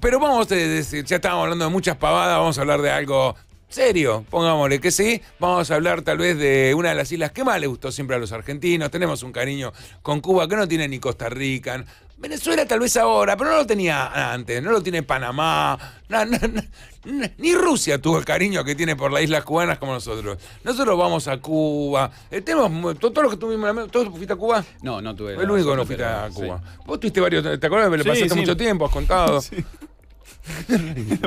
Pero vamos a eh, decir, ya estábamos hablando de muchas pavadas, vamos a hablar de algo serio, pongámosle que sí. Vamos a hablar tal vez de una de las islas que más le gustó siempre a los argentinos. Tenemos un cariño con Cuba que no tiene ni Costa Rica. Venezuela tal vez ahora, pero no lo tenía antes, no lo tiene Panamá, ni Rusia tuvo el cariño que tiene por las islas cubanas como nosotros. Nosotros vamos a Cuba, eh, tenemos... todo, lo que tuvimos, ¿todos fuiste a Cuba? No, no tuve. El único que no fuiste a Cuba. Vos tuviste varios, ¿te acuerdas? Me lo pasaste mucho tiempo, has contado.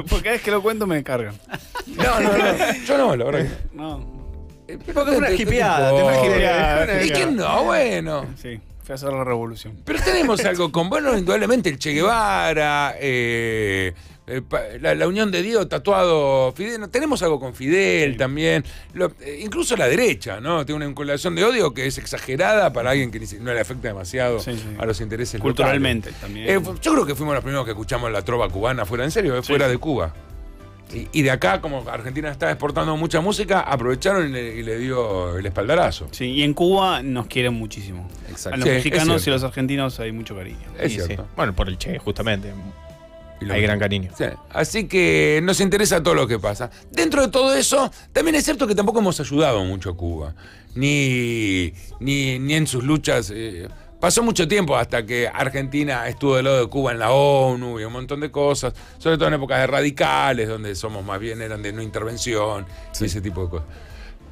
Porque cada vez que lo cuento me encargan No, no, no. Yo no, lo verdad. No. Eh, Porque es una hipeada, te imaginas. ¿Y quién no? Bueno. Sí. Fue a hacer la revolución. Pero tenemos algo con, bueno, indudablemente el Che Guevara, eh, eh, la, unión de Dios, tatuado Fidel, tenemos algo con Fidel también, eh, incluso la derecha, ¿no? Tiene una vinculación de odio que es exagerada para alguien que no le afecta demasiado a los intereses Culturalmente también. yo creo que fuimos los primeros que escuchamos la trova cubana fuera, en serio, fuera de Cuba. Y, de acá, como Argentina está exportando mucha música, aprovecharon y le, dio el espaldarazo. Sí, y en Cuba nos quieren muchísimo. A los mexicanos y a los argentinos hay mucho cariño. Es cierto. Bueno, por el Che, justamente. Hay gran cariño. Así que nos interesa todo lo que pasa. Dentro de todo eso, también es cierto que tampoco hemos ayudado mucho a Cuba. Ni, ni, en sus luchas. Eh, Pasó mucho tiempo hasta que Argentina estuvo del lado de Cuba en la ONU y un montón de cosas, sobre todo en épocas de radicales, donde somos más bien eran de no intervención y ese tipo de cosas.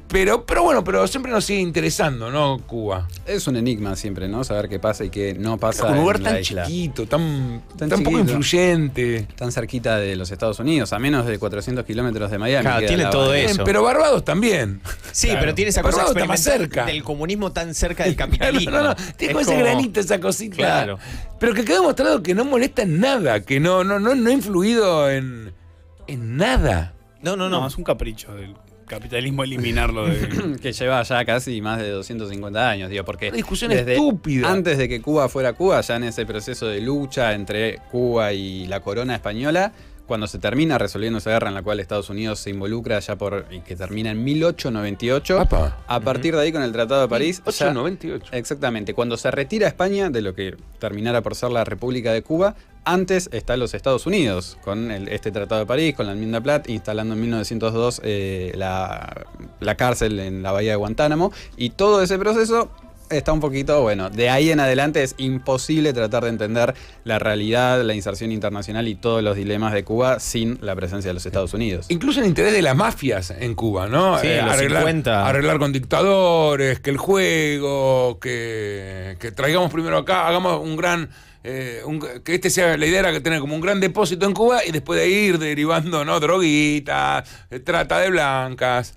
Pero, pero bueno, pero siempre nos sigue interesando, ¿no? Cuba. Es un enigma siempre, ¿no? Saber qué pasa y qué no pasa. un lugar tan chiquito, tan, tan, poco influyente. Tan cerquita de los Estados Unidos, a menos de 400 kilómetros de Miami. Claro, tiene todo eso. Pero Barbados también. Sí, pero tiene esa cosa más cerca. del comunismo tan cerca del capitalismo. no, no, no. Tiene ese granito, esa cosita. Claro. Pero que queda demostrado que no molesta en nada, que no, no, no, ha influido en, en nada. no, no, no, Es un capricho del capitalismo eliminarlo. que lleva ya casi más de 250 años, digo, porque... discusión estúpida. Antes de que Cuba fuera Cuba, ya en ese proceso de lucha entre Cuba y la corona española, cuando se termina resolviendo esa guerra en la cual Estados Unidos se involucra ya por y que termina en 1898. A partir de ahí con el Tratado de París. 1898. exactamente. Cuando se retira España de lo que terminara por ser la República de Cuba, antes están los Estados Unidos, con este Tratado de París, con la enmienda Platt, instalando en 1902 eh, la, la, cárcel en la bahía de Guantánamo. Y todo ese proceso está un poquito, bueno, de ahí en adelante es imposible tratar de entender la realidad, la inserción internacional y todos los dilemas de Cuba sin la presencia de los Estados Unidos. Incluso el interés de las mafias en Cuba, ¿no? Sí, eh, arreglar, arreglar con dictadores, que el juego, que, que traigamos primero acá, hagamos un gran... Eh, que este sea la idea era que tener como un gran depósito en Cuba y después de ir derivando no droguitas, eh, trata de blancas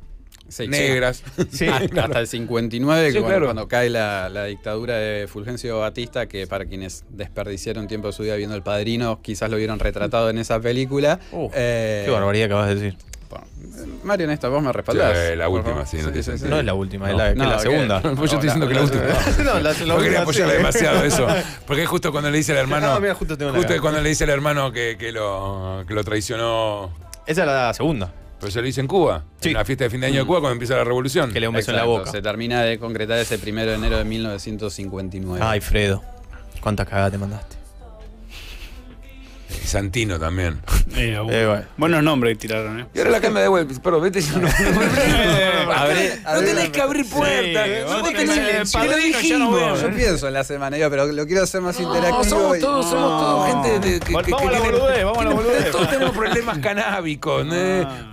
negras. Hasta el 59, cuando cae la, la, dictadura de Fulgencio Batista, que para quienes desperdiciaron tiempo de su vida viendo El Padrino, quizás lo vieron retratado en esa película. Uh, qué eh, barbaridad acabas de decir. Mario, en esta vos me respaldás. la última, sí, no, es la última, es la, segunda. yo estoy diciendo que la última. no, la, no quería apoyar demasiado eso. Porque justo cuando le dice al hermano. justo, cuando le dice al hermano que, lo, que lo traicionó. Esa es la segunda. Pero se lo hice en Cuba, sí. en la fiesta de fin de año de mm. Cuba cuando empieza la revolución. Que le un beso en la boca. Se termina de concretar ese primero de enero de 1959. Ay, Fredo, cuántas cagadas te mandaste. Santino también. Buenos nombres tiraron, ¿eh? Y ahora la cama de devuelve Perdón, vete. No, tenés que abrir puertas. tenés que Yo pienso en la semana, yo, pero lo quiero hacer más interactivo. Somos todos, somos todos gente de, que, vamos a la boludez, vamos a la Todos tenemos problemas canábicos.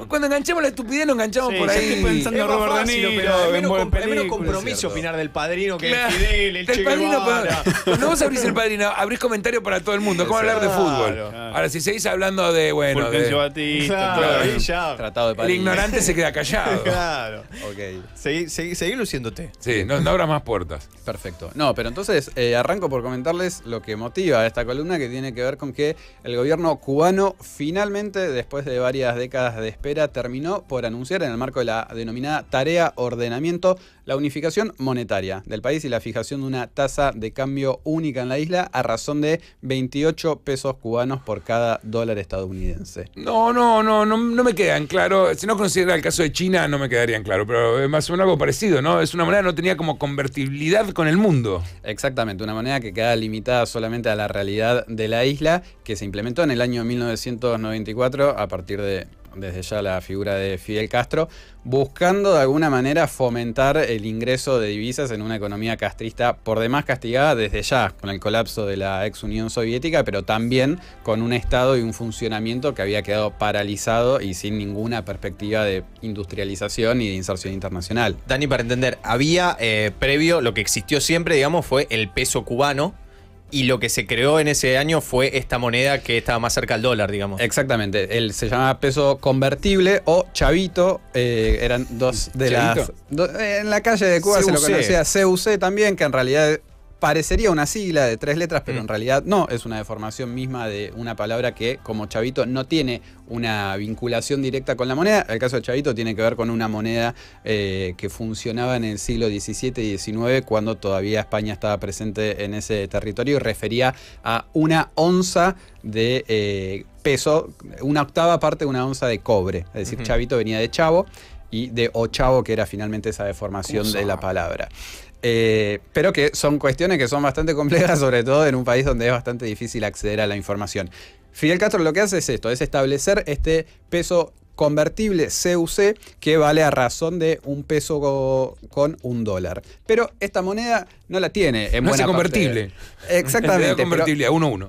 Cuando enganchamos la estupidez, nos enganchamos por ahí. Estoy pensando en Robert De pero es menos compromiso opinar del padrino que es Fidel, el Che No vos abrís el padrino, abrís comentario para todo el mundo. ¿Cómo hablar de fútbol? Ahora, si seguís hablando de, bueno, El ignorante se queda callado. claro. Ok. Seguí, luciéndote. Sí, no, no abras más puertas. Perfecto. No, pero entonces eh, arranco por comentarles lo que motiva esta columna que tiene que ver con que el gobierno cubano finalmente, después de varias décadas de espera, terminó por anunciar en el marco de la denominada tarea ordenamiento la unificación monetaria del país y la fijación de una tasa de cambio única en la isla a razón de 28 pesos cubanos por cada dólar estadounidense. No, no, no, no, no me quedan claro. Si no considera el caso de China, no me quedarían claro, pero es eh, más o menos algo parecido, ¿no? Es una moneda no tenía como convertibilidad con el mundo. Exactamente, una moneda que queda limitada solamente a la realidad de la isla, que se implementó en el año 1994 a partir de desde ya la figura de Fidel Castro, buscando de alguna manera fomentar el ingreso de divisas en una economía castrista por demás castigada desde ya, con el colapso de la ex Unión Soviética, pero también con un Estado y un funcionamiento que había quedado paralizado y sin ninguna perspectiva de industrialización y de inserción internacional. Dani, para entender, había eh, previo, lo que existió siempre, digamos, fue el peso cubano, y lo que se creó en ese año fue esta moneda que estaba más cerca al dólar, digamos. Exactamente. Él se llamaba peso convertible o chavito. Eh, eran dos de las. Eh, en la calle de Cuba se lo conocía CUC también, que en realidad parecería una sigla de tres letras, pero mm. en realidad no, es una deformación misma de una palabra que como chavito no tiene una vinculación directa con la moneda. El caso de chavito tiene que ver con una moneda eh, que funcionaba en el siglo XVII y XIX cuando todavía España estaba presente en ese territorio y refería a una onza de eh, peso, una octava parte de una onza de cobre. Es decir, chavito venía de chavo y de ochavo, que era finalmente esa deformación de la palabra. Eh, pero que son cuestiones que son bastante complejas, sobre todo en un país donde es bastante difícil acceder a la información. Fidel Castro lo que hace es esto, es establecer este peso convertible CUC que vale a razón de un peso con un dólar. Pero esta moneda no la tiene en no es convertible. Exactamente. Es convertible a 1-1.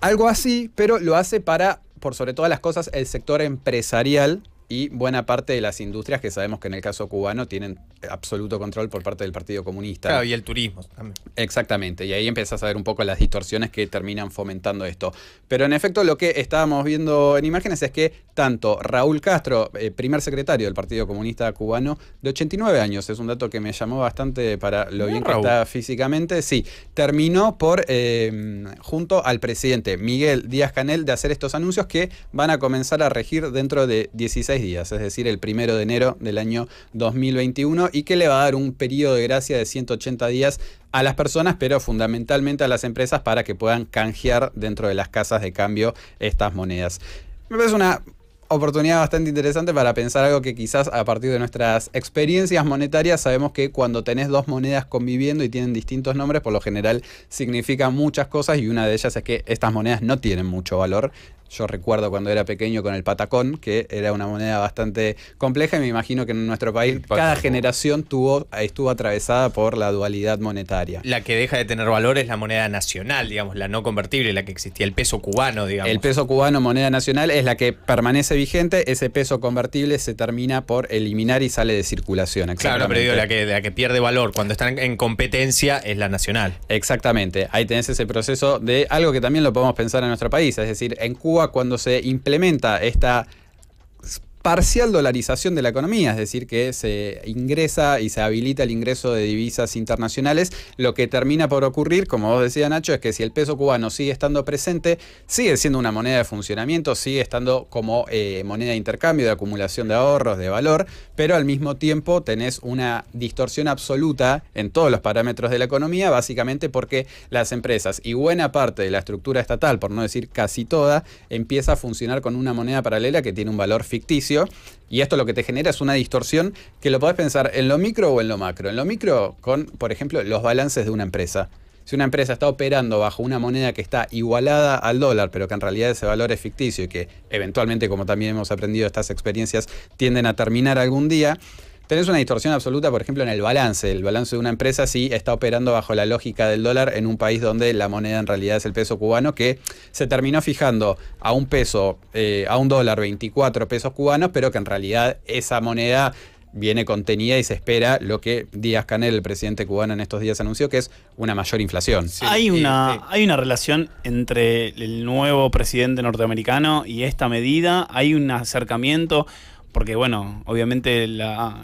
Algo así, pero lo hace para, por sobre todas las cosas, el sector empresarial y buena parte de las industrias que sabemos que en el caso cubano tienen absoluto control por parte del Partido Comunista. y el turismo también. Exactamente, y ahí empiezas a ver un poco las distorsiones que terminan fomentando esto. Pero en efecto lo que estábamos viendo en imágenes es que tanto Raúl Castro, eh, primer secretario del Partido Comunista cubano, de 89 años, es un dato que me llamó bastante para lo bien que está físicamente, sí, terminó por, eh, junto al presidente Miguel Díaz Canel, de hacer estos anuncios que van a comenzar a regir dentro de 16 días, es decir, el primero de enero del año 2021, y que le va a dar un periodo de gracia de 180 días a las personas, pero fundamentalmente a las empresas para que puedan canjear dentro de las casas de cambio estas monedas. Me parece una oportunidad bastante interesante para pensar algo que quizás a partir de nuestras experiencias monetarias sabemos que cuando tenés dos monedas conviviendo y tienen distintos nombres, por lo general significan muchas cosas y una de ellas es que estas monedas no tienen mucho valor yo recuerdo cuando era pequeño con el patacón, que era una moneda bastante compleja y me imagino que en nuestro país cada generación tuvo, estuvo atravesada por la dualidad monetaria. La que deja de tener valor es la moneda nacional, digamos, la no convertible, la que existía, el peso cubano, digamos. El peso cubano, moneda nacional, es la que permanece vigente, ese peso convertible se termina por eliminar y sale de circulación. Claro, pero la que, la que pierde valor cuando están en competencia es la nacional. Exactamente, ahí tenés ese proceso de algo que también lo podemos pensar en nuestro país, es decir, en Cuba cuando se implementa esta parcial dolarización de la economía, es decir, que se ingresa y se habilita el ingreso de divisas internacionales. Lo que termina por ocurrir, como vos decía Nacho, es que si el peso cubano sigue estando presente, sigue siendo una moneda de funcionamiento, sigue estando como eh, moneda de intercambio, de acumulación de ahorros, de valor, pero al mismo tiempo tenés una distorsión absoluta en todos los parámetros de la economía, básicamente porque las empresas y buena parte de la estructura estatal, por no decir casi toda, empieza a funcionar con una moneda paralela que tiene un valor ficticio y esto lo que te genera es una distorsión que lo podés pensar en lo micro o en lo macro. En lo micro, con, por ejemplo, los balances de una empresa. Si una empresa está operando bajo una moneda que está igualada al dólar, pero que en realidad ese valor es ficticio y que eventualmente, como también hemos aprendido, estas experiencias tienden a terminar algún día, tenés una distorsión absoluta, por ejemplo, en el balance. El balance de una empresa sí está operando bajo la lógica del dólar en un país donde la moneda en realidad es el peso cubano, que se terminó fijando a un peso, eh, a un dólar 24 pesos cubanos, pero que en realidad esa moneda viene contenida y se espera lo que Díaz Canel, el presidente cubano, en estos días anunció, que es una mayor inflación. hay, una, hay una relación entre el nuevo presidente norteamericano y esta medida, hay un acercamiento porque bueno, obviamente la,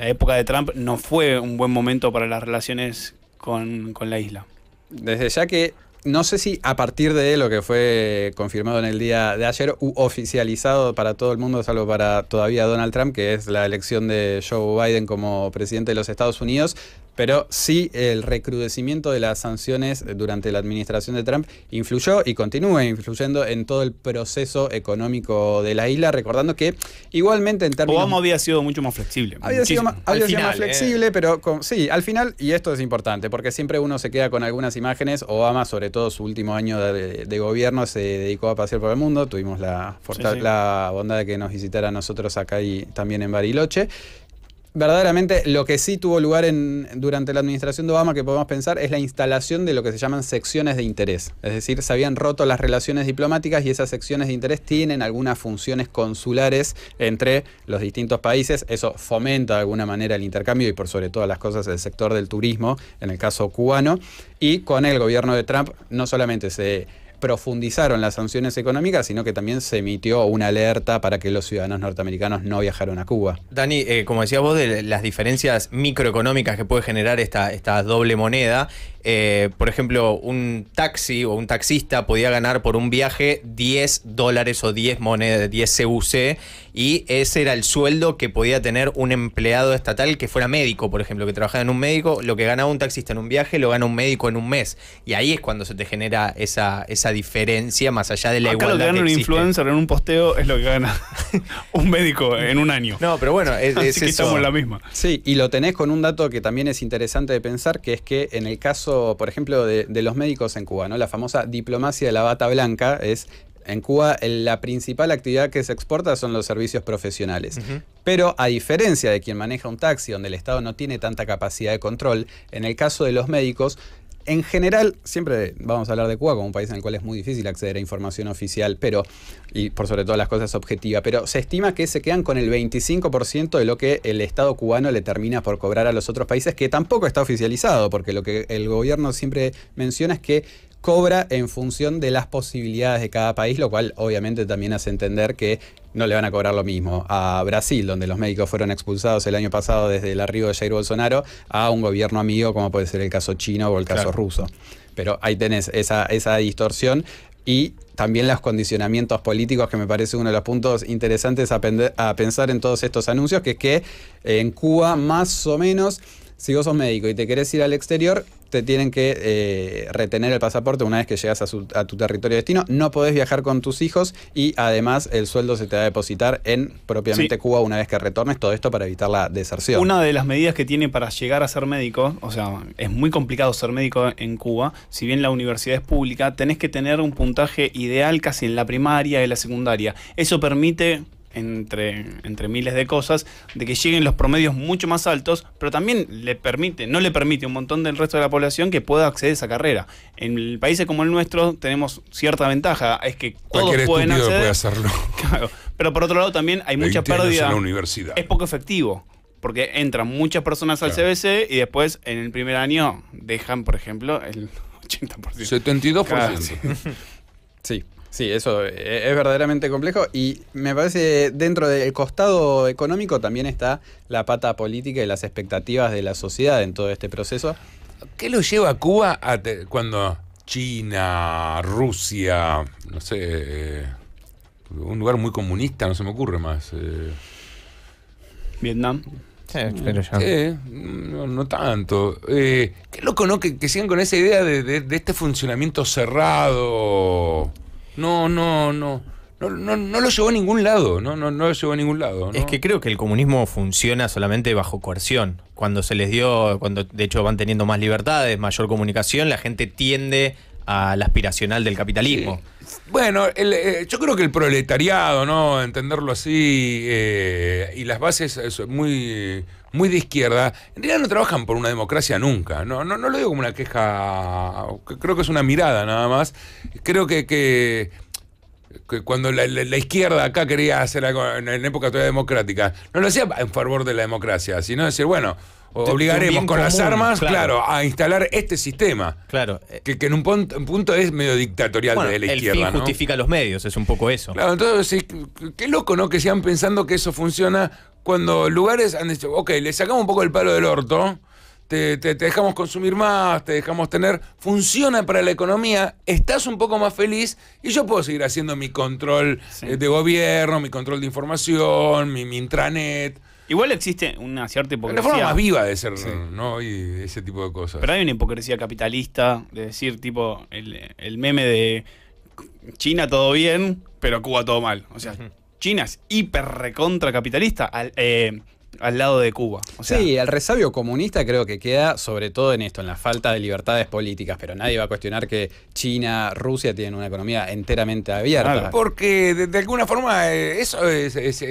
época de Trump no fue un buen momento para las relaciones con, con la isla. Desde ya que no sé si a partir de lo que fue confirmado en el día de ayer oficializado para todo el mundo, salvo para todavía Donald Trump, que es la elección de Joe Biden como presidente de los Estados Unidos, pero sí el recrudecimiento de las sanciones durante la administración de Trump influyó y continúa influyendo en todo el proceso económico de la isla, recordando que igualmente en términos... Obama había sido mucho más flexible. Había sido más, ¿eh? flexible, pero sí, al final, y esto es importante, porque siempre uno se queda con algunas imágenes, Obama sobre todo su último año de, gobierno se dedicó a pasear por el mundo, tuvimos la, bondad de que nos visitara a nosotros acá y también en Bariloche, verdaderamente lo que sí tuvo lugar en, durante la administración de Obama que podemos pensar es la instalación de lo que se llaman secciones de interés. Es decir, se habían roto las relaciones diplomáticas y esas secciones de interés tienen algunas funciones consulares entre los distintos países. Eso fomenta de alguna manera el intercambio y por sobre todas las cosas el sector del turismo, en el caso cubano. Y con el gobierno de Trump no solamente se profundizaron las sanciones económicas, sino que también se emitió una alerta para que los ciudadanos norteamericanos no viajaron a Cuba. Dani, eh, como decías vos, de las diferencias microeconómicas que puede generar esta, esta doble moneda, eh, por ejemplo, un taxi o un taxista podía ganar por un viaje 10 dólares o 10 monedas, 10 CUC y ese era el sueldo que podía tener un empleado estatal que fuera médico, por ejemplo, que trabajara en un médico, lo que gana un taxista en un viaje lo gana un médico en un mes. Y ahí es cuando se te genera esa, esa diferencia más allá de la Acá igualdad. Lo que gana un influencer en un posteo es lo que gana un médico en un año. No, pero bueno, es, que estamos en la misma. Sí, y lo tenés con un dato que también es interesante de pensar, que es que en el caso, por ejemplo, de, de los médicos en Cuba, ¿no? La famosa diplomacia de la bata blanca es en Cuba la principal actividad que se exporta son los servicios profesionales. Pero a diferencia de quien maneja un taxi, donde el Estado no tiene tanta capacidad de control, en el caso de los médicos, en general, siempre vamos a hablar de Cuba como un país en el cual es muy difícil acceder a información oficial, pero, y por sobre todo las cosas objetivas. pero se estima que se quedan con el 25% de lo que el Estado cubano le termina por cobrar a los otros países, que tampoco está oficializado, porque lo que el gobierno siempre menciona es que cobra en función de las posibilidades de cada país, lo cual obviamente también hace entender que no le van a cobrar lo mismo a Brasil, donde los médicos fueron expulsados el año pasado desde el arribo de Jair Bolsonaro, a un gobierno amigo como puede ser el caso chino o el caso ruso. Pero ahí tenés esa, distorsión y también los condicionamientos políticos, que me parece uno de los puntos interesantes a, a pensar en todos estos anuncios, que es que en Cuba más o menos, si vos sos médico y te querés ir al exterior, te tienen que eh, retener el pasaporte una vez que llegas a, tu territorio destino. No podés viajar con tus hijos y además el sueldo se te va a depositar en propiamente Cuba una vez que retornes. Todo esto para evitar la deserción. Una de las medidas que tiene para llegar a ser médico, o sea, es muy complicado ser médico en Cuba. Si bien la universidad es pública, tenés que tener un puntaje ideal casi en la primaria y la secundaria. Eso permite entre, entre miles de cosas, de que lleguen los promedios mucho más altos, pero también le permite, no le permite a un montón del resto de la población que pueda acceder a esa carrera. En países como el nuestro tenemos cierta ventaja, es que todos pueden Puede hacerlo. pero por otro lado también hay mucha pérdida. Es poco efectivo porque entran muchas personas al CBC y después en el primer año dejan, por ejemplo, el 80%. 72%. Sí. Sí, eso eh, es verdaderamente complejo y me parece dentro del costado económico también está la pata política y las expectativas de la sociedad en todo este proceso. ¿Qué lo lleva a Cuba cuando China, Rusia, no sé, eh, un lugar muy comunista, no se me ocurre más? Eh? Vietnam. Sí, pero ya. no, tanto. qué loco, ¿no? Que, sigan con esa idea de este funcionamiento cerrado no, no, no. No, no, no, lo llevó a ningún lado, no, no, no lo llevó a ningún lado. Es que creo que el comunismo funciona solamente bajo coerción. Cuando se les dio, cuando de hecho van teniendo más libertades, mayor comunicación, la gente tiende al aspiracional del capitalismo. Bueno, eh, yo creo que el proletariado, ¿no? Entenderlo así, eh, y las bases eh, muy, muy de izquierda, en realidad no trabajan por una democracia nunca. No, no, no lo digo como una queja, creo que es una mirada nada más. Creo que, cuando la, la, izquierda acá quería hacer algo en, época todavía democrática, no lo hacía en favor de la democracia, sino decir, bueno, obligaremos con las armas, claro. a instalar este sistema. Claro. Eh, que, en un punto, es medio dictatorial de la izquierda. Fin justifica los medios, es un poco eso. Claro, entonces, qué loco, ¿no? Que sigan pensando que eso funciona cuando lugares han dicho, ok, le sacamos un poco el palo del orto. Te, dejamos consumir más, te dejamos tener, funciona para la economía, estás un poco más feliz y yo puedo seguir haciendo mi control eh, de gobierno, mi control de información, mi intranet. Igual existe una cierta hipocresía. Una forma más viva de ser, ¿no? Y ese tipo de cosas. Pero hay una hipocresía capitalista, de decir, tipo, el, meme de China todo bien, pero Cuba todo mal. O sea, China es hiper recontra capitalista. Al, eh, al lado de Cuba. sí, el resabio comunista creo que queda sobre todo en esto, en la falta de libertades políticas, pero nadie va a cuestionar que China, Rusia tienen una economía enteramente abierta. Porque de, alguna forma eh, eso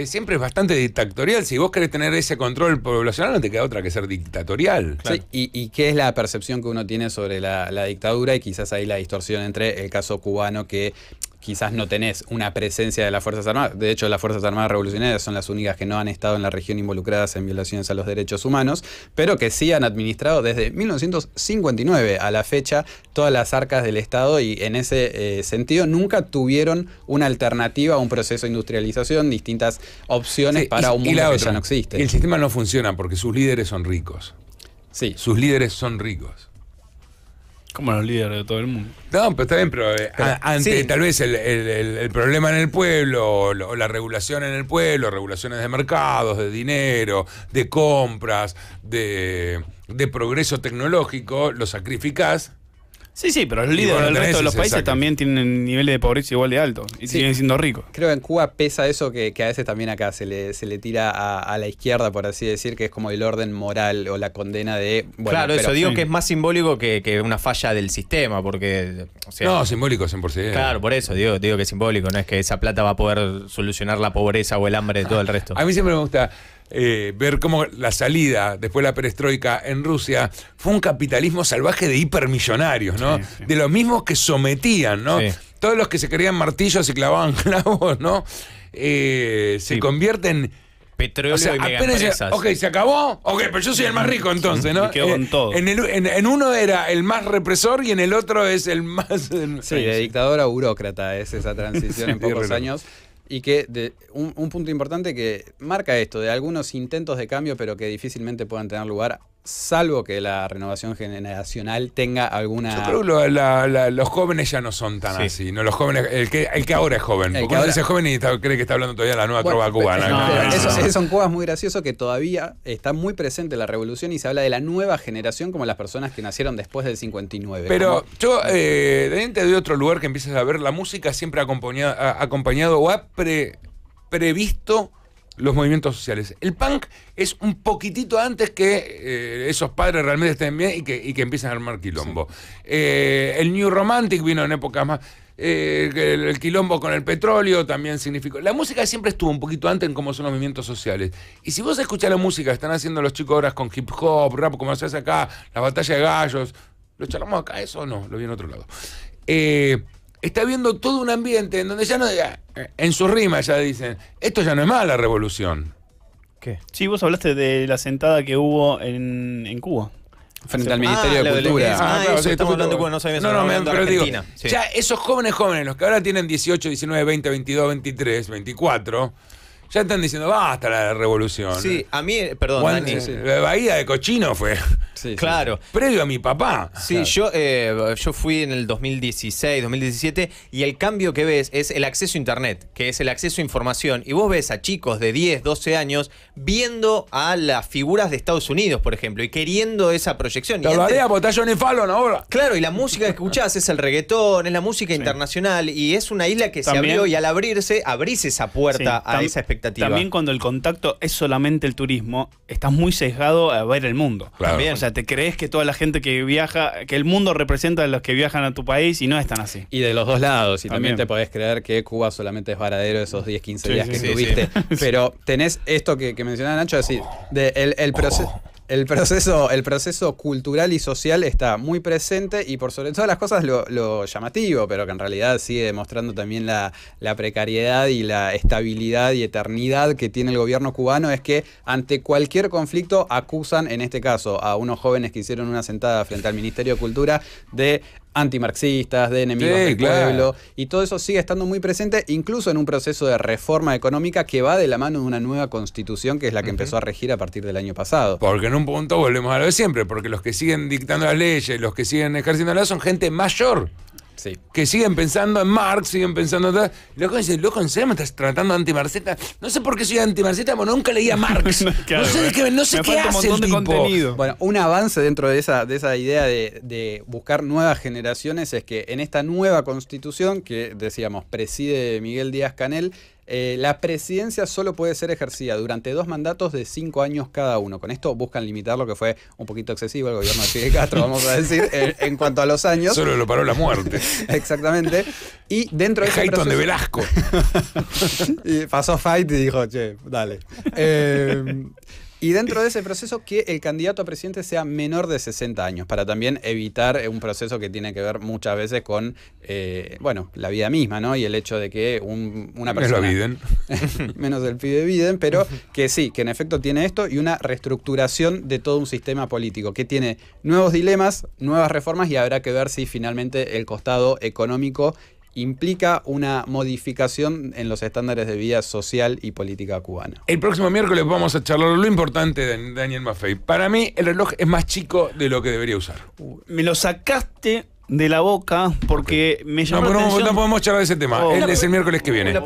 siempre es bastante dictatorial. Si vos querés tener ese control poblacional no te queda otra que ser dictatorial. y, qué es la percepción que uno tiene sobre la, la dictadura y quizás ahí la distorsión entre el caso cubano que quizás no tenés una presencia de las Fuerzas Armadas. De hecho, las Fuerzas Armadas Revolucionarias son las únicas que no han estado en la región involucradas en violaciones a los derechos humanos, pero que sí han administrado desde 1959 a la fecha todas las arcas del Estado y en ese eh, sentido nunca tuvieron una alternativa a un proceso de industrialización, distintas opciones para un mundo que ya no existe. Y el sistema no funciona porque sus líderes son ricos. Sí. Sus líderes son ricos. Como los líderes de todo el mundo. No, pero está bien, pero, eh, tal vez el, problema en el pueblo, o la, regulación en el pueblo, regulaciones de mercados, de dinero, de compras, de, de progreso tecnológico, lo sacrificás Sí, sí, pero los líderes del resto de los países también tienen niveles de pobreza igual de altos y siguen siendo ricos. Creo que en Cuba pesa eso que, a veces también acá se le, se le tira a, la izquierda, por así decir, que es como el orden moral o la condena de. claro, eso digo que es más simbólico que, una falla del sistema, porque. sea, no, simbólico 100%. Claro, por eso digo, digo que es simbólico, no es que esa plata va a poder solucionar la pobreza o el hambre de todo el resto. A mí siempre me gusta. Eh, ver cómo la salida después de la perestroika en Rusia fue un capitalismo salvaje de hipermillonarios, ¿no? De los mismos que sometían, ¿no? Todos los que se querían martillos y clavaban clavos, ¿no? Eh, se convierten petróleo o sea, y ok, se acabó. Ok, pero yo soy el más rico entonces, ¿no? En, uno era el más represor y en el otro es el más. sí, de dictador a burócrata es esa transición en pocos años y que de, un, un punto importante que marca esto, de algunos intentos de cambio, pero que difícilmente puedan tener lugar salvo que la renovación generacional tenga alguna. Yo los jóvenes ya no son tan así. ¿no? Los jóvenes, el que, el que ahora es joven, el porque ahora... dice joven y cree que está hablando todavía de la nueva bueno, cubana. Son muy graciosos que todavía está muy presente la revolución y se habla de la nueva generación como las personas que nacieron después del 59. Pero yo, eh, de dentro de otro lugar que empiezas a ver, la música siempre ha acompañado, o ha previsto los movimientos sociales. El punk es un poquitito antes que eh, esos padres realmente estén bien y que, y empiecen a armar quilombo. Eh, el New Romantic vino en épocas más. Eh, el, quilombo con el petróleo también significó. La música siempre estuvo un poquito antes en cómo son los movimientos sociales. Y si vos escuchás la música, están haciendo los chicos ahora con hip hop, rap, como se hace acá, la batalla de gallos. ¿Lo charlamos acá eso no? Lo vi en otro lado. está viendo todo un ambiente en donde ya no. Eh, en su rima ya dicen, esto ya no es más la revolución. ¿Qué? Sí, vos hablaste de la sentada que hubo en, en Cuba. Frente al ah, Ministerio de Cultura. Ah, ah eso, hablando de Cuba, no No, no, pero digo, ya esos jóvenes jóvenes, los que ahora tienen 18, 19, 20, 22, 23, 24, ya están diciendo, basta la revolución. Sí, a mí, perdón, eh, La Bahía de Cochino fue. Sí, claro. Previo a mi papá. Sí, yo, eh, yo fui en el 2016, 2017, y el cambio que ves es el acceso a Internet, que es el acceso a información. Y vos ves a chicos de 10, 12 años viendo a las figuras de Estados Unidos, por ejemplo, y queriendo esa proyección. y antes, y ahora. Claro, y la música que escuchás es el reggaetón, es la música internacional, y es una isla que se abrió, y al abrirse, abrís esa puerta a esa expectativa también cuando el contacto es solamente el turismo, estás muy sesgado a ver el mundo. O sea, te crees que toda la gente que viaja, que el mundo representa a los que viajan a tu país y no están así. Y de los dos lados. Y también, te podés creer que Cuba solamente es varadero esos 10, 15 días que estuviste. Pero tenés esto que, mencionaba Nacho, así, de el, proceso. Oh el proceso, el proceso cultural y social está muy presente y por sobre todas las cosas lo, llamativo, pero que en realidad sigue demostrando también la, la, precariedad y la estabilidad y eternidad que tiene el gobierno cubano es que ante cualquier conflicto acusan, en este caso, a unos jóvenes que hicieron una sentada frente al Ministerio de Cultura de antimarxistas, de enemigos del pueblo, y todo eso sigue estando muy presente, incluso en un proceso de reforma económica que va de la mano de una nueva constitución que es la que empezó a regir a partir del año pasado. Porque en un punto volvemos a lo de siempre, porque los que siguen dictando las leyes, los que siguen ejerciendo ley, son gente mayor. Que siguen pensando en Marx, siguen pensando en... Loco, dicen, loco, en serio me estás tratando anti Antimarceta No sé por qué soy anti marxista porque nunca leía Marx. no, sé, qué, no sé qué hace el Contenido. Bueno, un avance dentro de esa, de esa idea de, buscar nuevas generaciones es que en esta nueva constitución que, decíamos, preside Miguel Díaz Canel, eh, la presidencia solo puede ser ejercida durante dos mandatos de cinco años cada uno. Con esto buscan limitar lo que fue un poquito excesivo el gobierno de Fidel Castro, vamos a decir, en, cuanto a los años. Solo lo paró la muerte. Exactamente. Y dentro de ese proceso, de Velasco. y pasó Fight y dijo, che, dale. Eh, y dentro de ese proceso, que el candidato a presidente sea menor de 60 años, para también evitar un proceso que tiene que ver muchas veces con, eh, bueno, la vida misma, ¿no? Y el hecho de que una persona... Menos lo Biden. menos el pibe Biden, pero que sí, que en efecto tiene esto y una reestructuración de todo un sistema político, que tiene nuevos dilemas, nuevas reformas y habrá que ver si finalmente el costado económico implica una modificación en los estándares de vida social y política cubana. El próximo miércoles vamos a charlar lo importante de Daniel Maffei. Para mí el reloj es más chico de lo que debería usar. Uh, me lo sacaste de la boca porque me llamó la atención. No podemos charlar de ese tema. Oh. Es, el miércoles que viene. es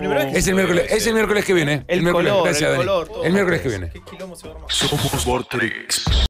el miércoles, que viene. El, miércoles, color, gracias, el miércoles que viene.